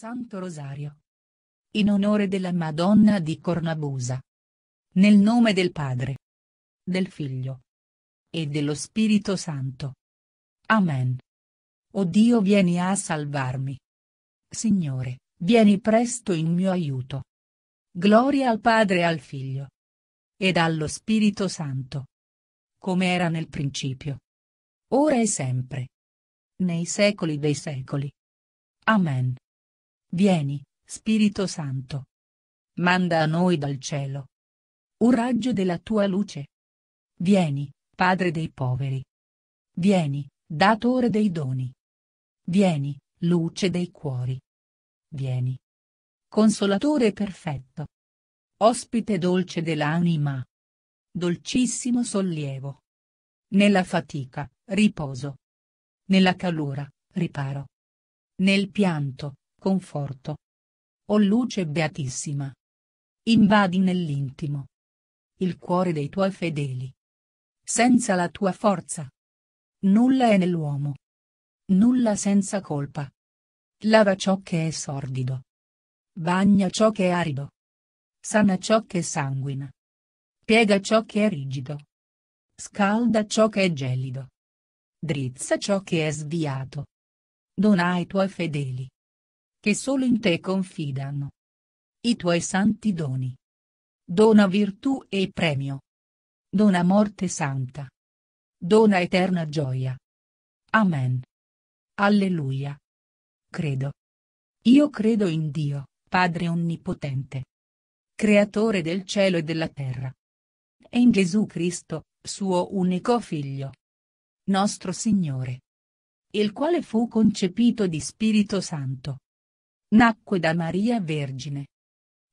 Santo Rosario. In onore della Madonna di Cornabusa. Nel nome del Padre. Del Figlio. E dello Spirito Santo. Amen. O Dio vieni a salvarmi. Signore, vieni presto in mio aiuto. Gloria al Padre e al Figlio. Ed allo Spirito Santo. Come era nel principio. Ora e sempre. Nei secoli dei secoli. Amen. Vieni, Spirito Santo. Manda a noi dal cielo. Un raggio della tua luce. Vieni, Padre dei poveri. Vieni, datore dei doni. Vieni, luce dei cuori. Vieni. Consolatore perfetto. Ospite dolce dell'anima. Dolcissimo sollievo. Nella fatica, riposo. Nella calura, riparo. Nel pianto, Conforto. O luce beatissima. Invadi nell'intimo. Il cuore dei tuoi fedeli. Senza la tua forza. Nulla è nell'uomo. Nulla senza colpa. Lava ciò che è sordido. Bagna ciò che è arido. Sana ciò che sanguina. Piega ciò che è rigido. Scalda ciò che è gelido. Drizza ciò che è sviato. Dona ai tuoi fedeli che solo in te confidano. I tuoi santi doni. Dona virtù e premio. Dona morte santa. Dona eterna gioia. Amen. Alleluia. Credo. Io credo in Dio, Padre Onnipotente. Creatore del cielo e della terra. E in Gesù Cristo, suo unico Figlio. Nostro Signore. Il quale fu concepito di Spirito Santo Nacque da Maria Vergine.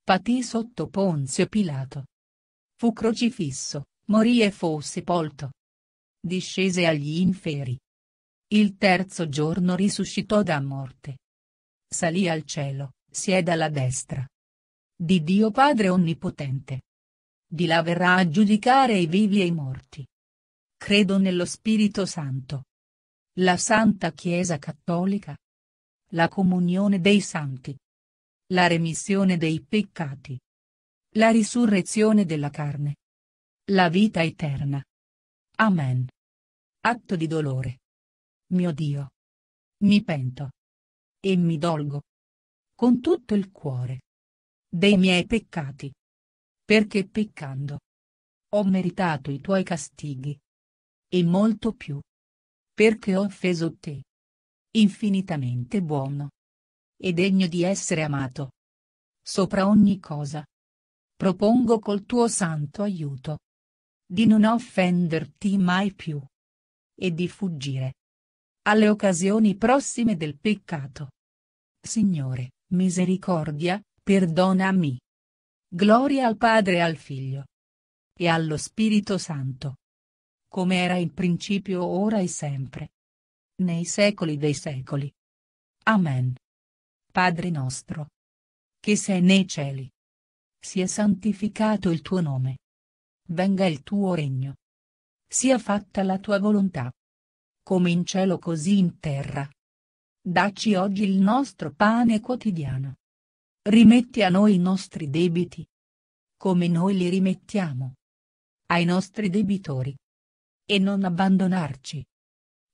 Patì sotto Ponzio Pilato. Fu crocifisso, morì e fu sepolto. Discese agli inferi. Il terzo giorno risuscitò da morte. Salì al cielo, siede alla destra. Di Dio Padre Onnipotente. Di là verrà a giudicare i vivi e i morti. Credo nello Spirito Santo. La Santa Chiesa Cattolica, la comunione dei santi, la remissione dei peccati, la risurrezione della carne, la vita eterna. Amen. Atto di dolore. Mio Dio. Mi pento. E mi dolgo. Con tutto il cuore. Dei miei peccati. Perché peccando. Ho meritato i tuoi castighi. E molto più. Perché ho offeso te infinitamente buono. E degno di essere amato. Sopra ogni cosa. Propongo col tuo santo aiuto. Di non offenderti mai più. E di fuggire. Alle occasioni prossime del peccato. Signore, misericordia, perdonami. Gloria al Padre e al Figlio. E allo Spirito Santo. Come era in principio ora e sempre nei secoli dei secoli. Amen. Padre nostro, che sei nei cieli, sia santificato il tuo nome. Venga il tuo regno. Sia fatta la tua volontà. Come in cielo così in terra. Dacci oggi il nostro pane quotidiano. Rimetti a noi i nostri debiti. Come noi li rimettiamo. Ai nostri debitori. E non abbandonarci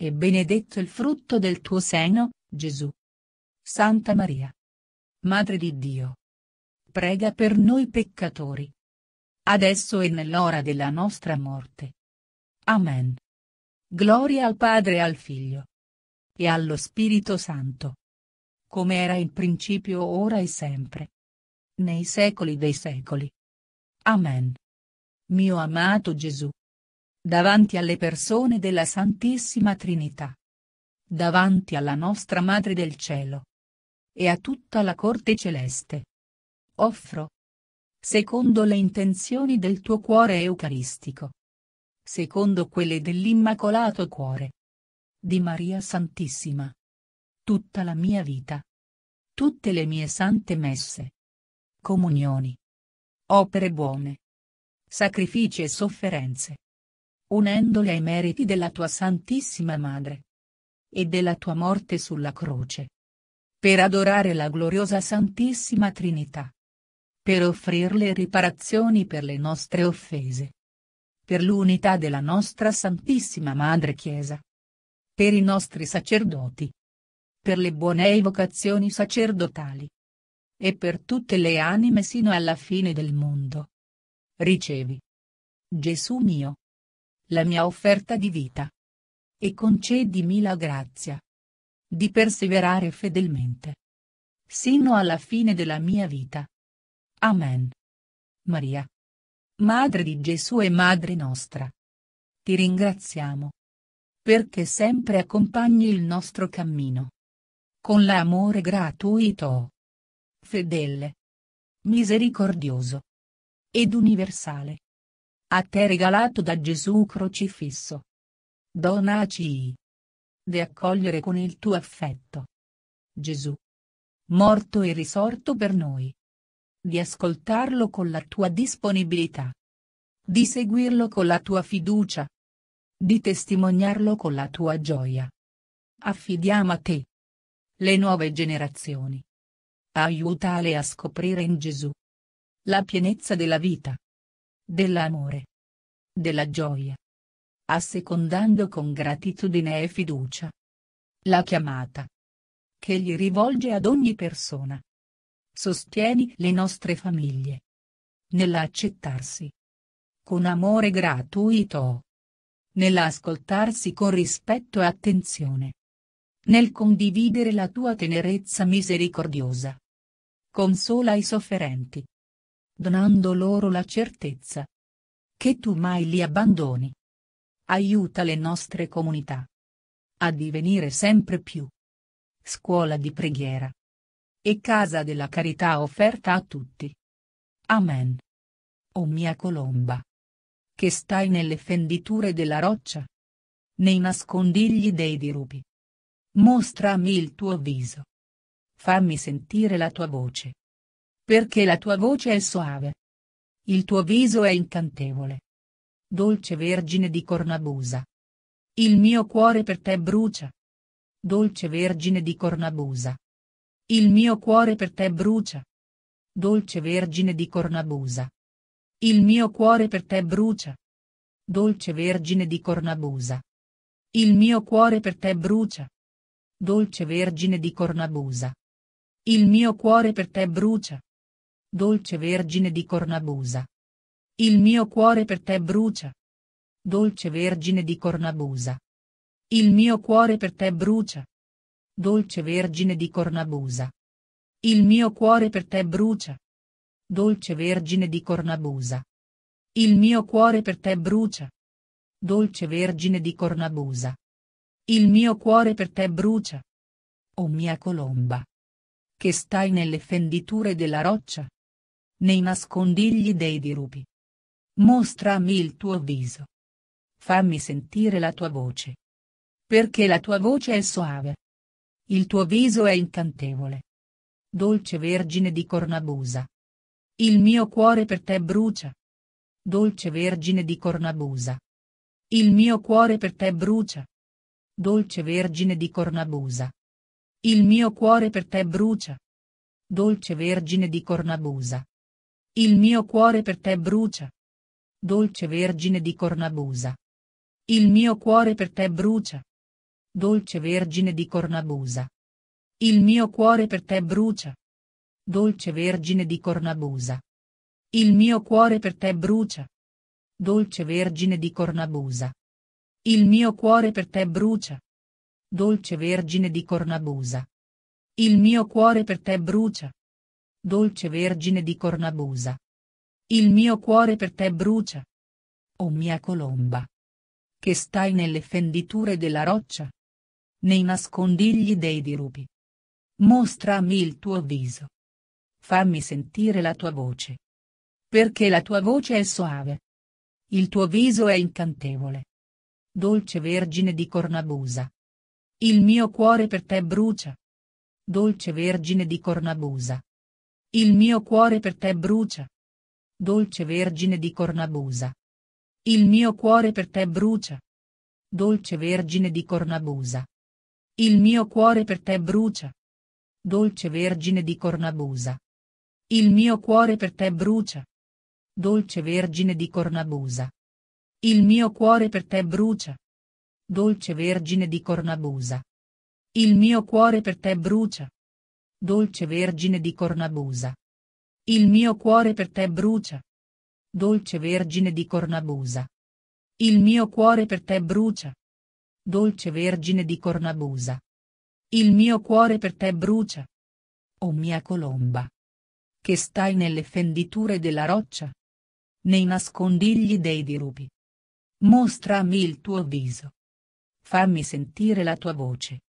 e benedetto il frutto del tuo seno, Gesù. Santa Maria. Madre di Dio. Prega per noi peccatori. Adesso e nell'ora della nostra morte. Amen. Gloria al Padre e al Figlio. E allo Spirito Santo. Come era in principio ora e sempre. Nei secoli dei secoli. Amen. Mio amato Gesù davanti alle persone della Santissima Trinità, davanti alla nostra Madre del Cielo e a tutta la Corte Celeste. Offro, secondo le intenzioni del tuo cuore eucaristico, secondo quelle dell'Immacolato Cuore di Maria Santissima, tutta la mia vita, tutte le mie sante messe, comunioni, opere buone, sacrifici e sofferenze unendoli ai meriti della tua Santissima Madre e della tua morte sulla croce. Per adorare la gloriosa Santissima Trinità. Per offrirle riparazioni per le nostre offese. Per l'unità della nostra Santissima Madre Chiesa. Per i nostri sacerdoti. Per le buone evocazioni sacerdotali. E per tutte le anime sino alla fine del mondo. Ricevi. Gesù mio la mia offerta di vita. E concedimi la grazia di perseverare fedelmente sino alla fine della mia vita. Amen. Maria. Madre di Gesù e Madre nostra. Ti ringraziamo. Perché sempre accompagni il nostro cammino. Con l'amore gratuito. Fedele. Misericordioso. Ed universale. A te regalato da Gesù crocifisso. Donaci. De accogliere con il tuo affetto. Gesù. Morto e risorto per noi. Di ascoltarlo con la tua disponibilità. Di seguirlo con la tua fiducia. Di testimoniarlo con la tua gioia. Affidiamo a te. Le nuove generazioni. Aiutale a scoprire in Gesù. La pienezza della vita dell'amore, della gioia, assecondando con gratitudine e fiducia la chiamata che gli rivolge ad ogni persona. Sostieni le nostre famiglie nell'accettarsi con amore gratuito, nell'ascoltarsi con rispetto e attenzione, nel condividere la tua tenerezza misericordiosa. Consola i sofferenti donando loro la certezza che tu mai li abbandoni. Aiuta le nostre comunità a divenire sempre più scuola di preghiera e casa della carità offerta a tutti. Amen. O mia colomba, che stai nelle fenditure della roccia, nei nascondigli dei dirupi. Mostrami il tuo viso. Fammi sentire la tua voce. Perché la tua voce è soave. Il tuo viso è incantevole. Dolce Vergine di Cornabusa. Il mio cuore per te brucia. Dolce Vergine di Cornabusa. Il mio cuore per te brucia. Dolce Vergine di Cornabusa. Il mio cuore per te brucia. Dolce Vergine di Cornabusa. Il mio cuore per te brucia. Dolce Vergine di Cornabusa. Il mio cuore per te brucia. Dolce Vergine di Cornabusa. Il mio cuore per te brucia. Dolce Vergine di Cornabusa. Il mio cuore per te brucia. Dolce Vergine di Cornabusa. Il mio cuore per te brucia. Dolce Vergine di Cornabusa. Il mio cuore per te brucia. Dolce Vergine di Cornabusa. Il mio cuore per te brucia. O oh mia colomba. Che stai nelle fenditure della roccia nei nascondigli dei dirupi. Mostrami il tuo viso. Fammi sentire la tua voce. Perché la tua voce è soave. Il tuo viso è incantevole. Dolce Vergine di Cornabusa. Il mio cuore per te brucia. Dolce Vergine di Cornabusa. Il mio cuore per te brucia. Dolce Vergine di Cornabusa. Il mio cuore per te brucia. Dolce Vergine di Cornabusa. Il mio cuore per te brucia. Dolce Vergine di Cornabusa. Il mio cuore per te brucia. Dolce Vergine di Cornabusa. Il mio cuore per te brucia. Dolce Vergine di Cornabusa. Il mio cuore per te brucia. Dolce Vergine di Cornabusa. Il mio cuore per te brucia. Dolce Vergine di Cornabusa. Il mio cuore per te brucia dolce vergine di Cornabusa. Il mio cuore per te brucia. O oh mia colomba. Che stai nelle fenditure della roccia. Nei nascondigli dei dirupi. Mostrami il tuo viso. Fammi sentire la tua voce. Perché la tua voce è soave. Il tuo viso è incantevole. Dolce Vergine di Cornabusa. Il mio cuore per te brucia. Dolce Vergine di Cornabusa. Il mio cuore per te brucia. Dolce Vergine di Cornabusa. Il mio cuore per te brucia. Dolce Vergine di Cornabusa. Il mio cuore per te brucia. Dolce Vergine di Cornabusa. Il mio cuore per te brucia. Dolce Vergine di Cornabusa. Il mio cuore per te brucia. Dolce Vergine di Cornabusa. Il mio cuore per te brucia. Dolce Vergine di Cornabusa. Il mio cuore per te brucia. Dolce Vergine di Cornabusa. Il mio cuore per te brucia. Dolce Vergine di Cornabusa. Il mio cuore per te brucia. O mia colomba. Che stai nelle fenditure della roccia. Nei nascondigli dei dirupi. Mostrami il tuo viso. Fammi sentire la tua voce.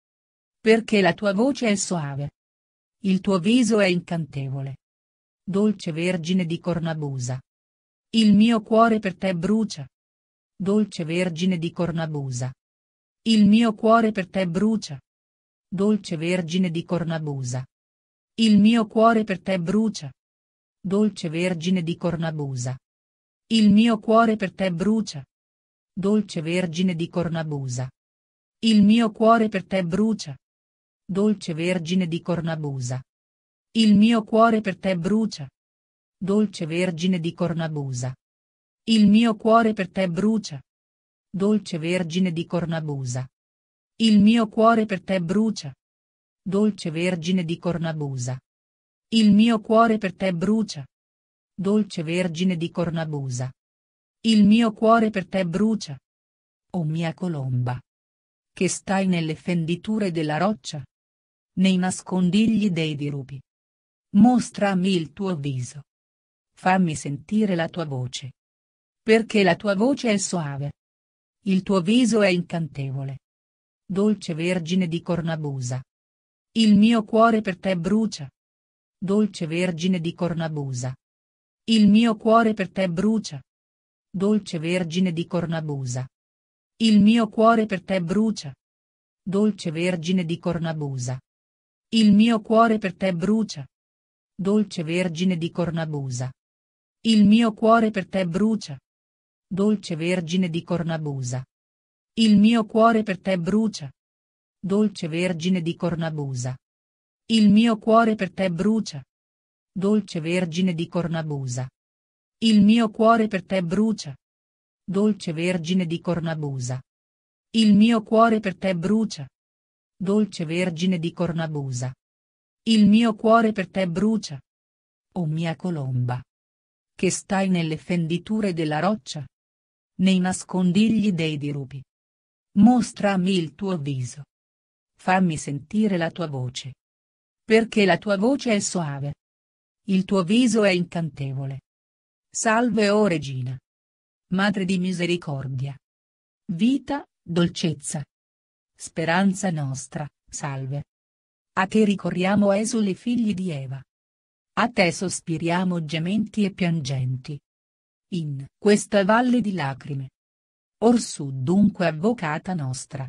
Perché la tua voce è soave. Il tuo viso è incantevole. Dolce Vergine di Cornabusa. Il mio cuore per te brucia. Dolce Vergine di Cornabusa. Il mio cuore per te brucia. Dolce Vergine di Cornabusa. Il mio cuore per te brucia. Dolce Vergine di Cornabusa. Il mio cuore per te brucia. Dolce Vergine di Cornabusa. Il mio cuore per te brucia. Dolce Vergine di Cornabusa. Il mio cuore per te brucia. Dolce Vergine di Cornabusa. Il mio cuore per te brucia. Dolce Vergine di Cornabusa. Il mio cuore per te brucia. Dolce Vergine di Cornabusa. Il mio cuore per te brucia. Dolce Vergine di Cornabusa. Il mio cuore per te brucia. O mia colomba. Che stai nelle fenditure della roccia, nei nascondigli dei dirupi. Mostrami il tuo viso. Fammi sentire la tua voce. Perché la tua voce è soave. Il tuo viso è incantevole. Dolce Vergine di Cornabusa. Il mio cuore per te brucia. Dolce Vergine di Cornabusa. Il mio cuore per te brucia. Dolce Vergine di Cornabusa. Il mio cuore per te brucia. Dolce Vergine di Cornabusa. Il mio cuore per te brucia. Dolce Vergine di Cornabusa. Il mio cuore per te brucia. Dolce Vergine di Cornabusa. Il mio cuore per te brucia. Dolce Vergine di Cornabusa. Il mio cuore per te brucia. Dolce Vergine di Cornabusa. Il mio cuore per te brucia. Dolce Vergine di Cornabusa. Il mio cuore per te brucia dolce vergine di Cornabusa. Il mio cuore per te brucia. O mia colomba. Che stai nelle fenditure della roccia. Nei nascondigli dei dirupi. Mostrami il tuo viso. Fammi sentire la tua voce. Perché la tua voce è soave. Il tuo viso è incantevole. Salve o oh regina. Madre di misericordia. Vita, dolcezza, Speranza nostra, salve. A te ricorriamo esuli figli di Eva. A te sospiriamo gementi e piangenti. In questa valle di lacrime. Orsù dunque avvocata nostra.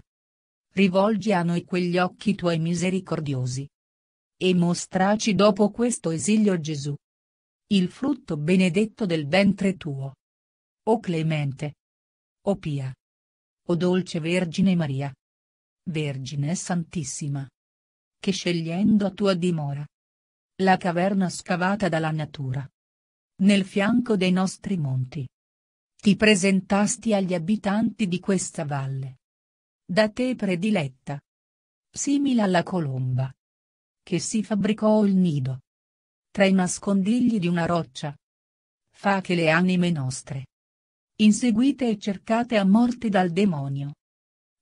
Rivolgi a noi quegli occhi tuoi misericordiosi. E mostraci dopo questo esilio Gesù. Il frutto benedetto del ventre tuo. O clemente. O pia. O dolce Vergine Maria. Vergine Santissima. Che scegliendo a tua dimora. La caverna scavata dalla natura. Nel fianco dei nostri monti. Ti presentasti agli abitanti di questa valle. Da te prediletta. Simile alla colomba. Che si fabbricò il nido. Tra i nascondigli di una roccia. Fa che le anime nostre. Inseguite e cercate a morte dal demonio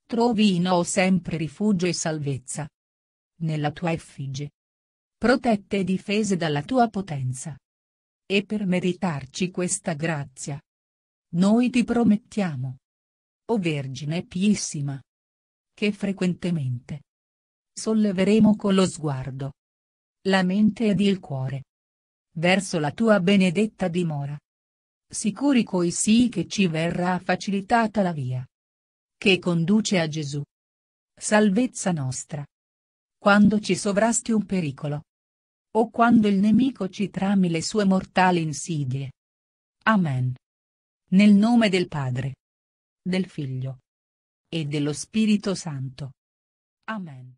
trovi in trovino sempre rifugio e salvezza. Nella tua effigie. Protette e difese dalla tua potenza. E per meritarci questa grazia. Noi ti promettiamo. O Vergine piissima. Che frequentemente. Solleveremo con lo sguardo. La mente ed il cuore. Verso la tua benedetta dimora. Sicuri coi sì che ci verrà facilitata la via che conduce a Gesù. Salvezza nostra. Quando ci sovrasti un pericolo. O quando il nemico ci trami le sue mortali insidie. Amen. Nel nome del Padre. Del Figlio. E dello Spirito Santo. Amen.